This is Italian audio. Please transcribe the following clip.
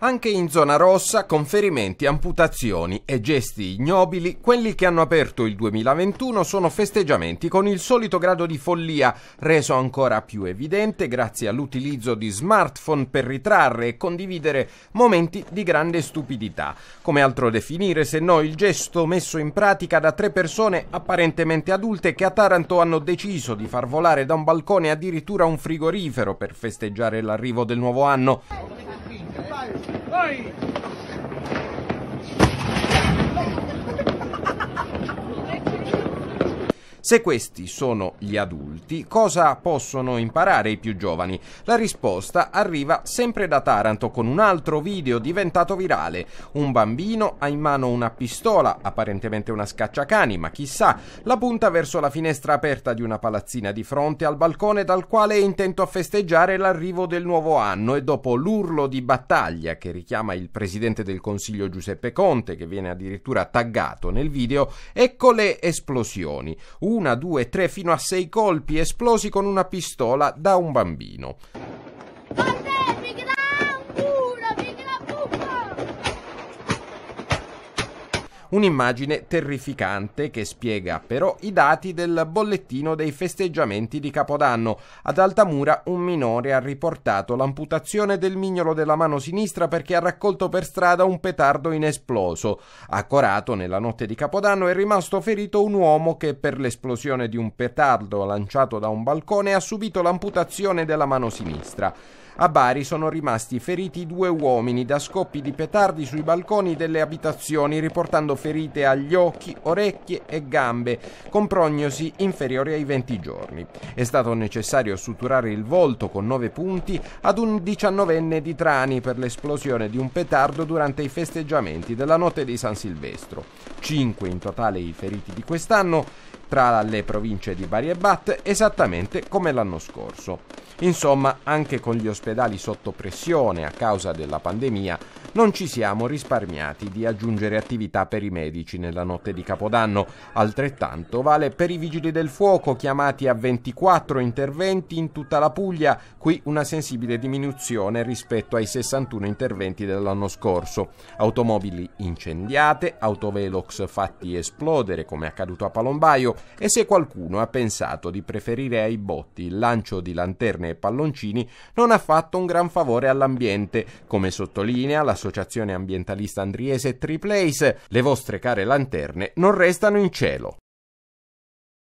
Anche in zona rossa, conferimenti, amputazioni e gesti ignobili, quelli che hanno aperto il 2021 sono festeggiamenti con il solito grado di follia, reso ancora più evidente grazie all'utilizzo di smartphone per ritrarre e condividere momenti di grande stupidità. Come altro definire se no il gesto messo in pratica da tre persone apparentemente adulte che a Taranto hanno deciso di far volare da un balcone addirittura un frigorifero per festeggiare l'arrivo del nuovo anno? Oi! Se questi sono gli adulti, cosa possono imparare i più giovani? La risposta arriva sempre da Taranto con un altro video diventato virale. Un bambino ha in mano una pistola, apparentemente una scacciacani, ma chissà, la punta verso la finestra aperta di una palazzina di fronte al balcone dal quale è intento a festeggiare l'arrivo del nuovo anno e dopo l'urlo di battaglia che richiama il presidente del Consiglio Giuseppe Conte, che viene addirittura taggato nel video, ecco le esplosioni. Un una, due, tre fino a sei colpi esplosi con una pistola da un bambino. Un'immagine terrificante che spiega però i dati del bollettino dei festeggiamenti di Capodanno. Ad Altamura un minore ha riportato l'amputazione del mignolo della mano sinistra perché ha raccolto per strada un petardo inesploso. A Corato, nella notte di Capodanno, è rimasto ferito un uomo che per l'esplosione di un petardo lanciato da un balcone ha subito l'amputazione della mano sinistra. A Bari sono rimasti feriti due uomini da scoppi di petardi sui balconi delle abitazioni, riportando ferite agli occhi, orecchie e gambe, con prognosi inferiore ai 20 giorni. È stato necessario suturare il volto con 9 punti ad un 19enne di Trani per l'esplosione di un petardo durante i festeggiamenti della notte di San Silvestro. 5 in totale i feriti di quest'anno tra le province di Bari e Bat, esattamente come l'anno scorso. Insomma, anche con gli ospedali sotto pressione a causa della pandemia, non ci siamo risparmiati di aggiungere attività per i medici nella notte di Capodanno. Altrettanto vale per i vigili del fuoco chiamati a 24 interventi in tutta la Puglia, qui una sensibile diminuzione rispetto ai 61 interventi dell'anno scorso. Automobili incendiate, autovelo box fatti esplodere come accaduto a Palombaio e se qualcuno ha pensato di preferire ai botti il lancio di lanterne e palloncini non ha fatto un gran favore all'ambiente, come sottolinea l'associazione ambientalista andriese Triplace, le vostre care lanterne non restano in cielo.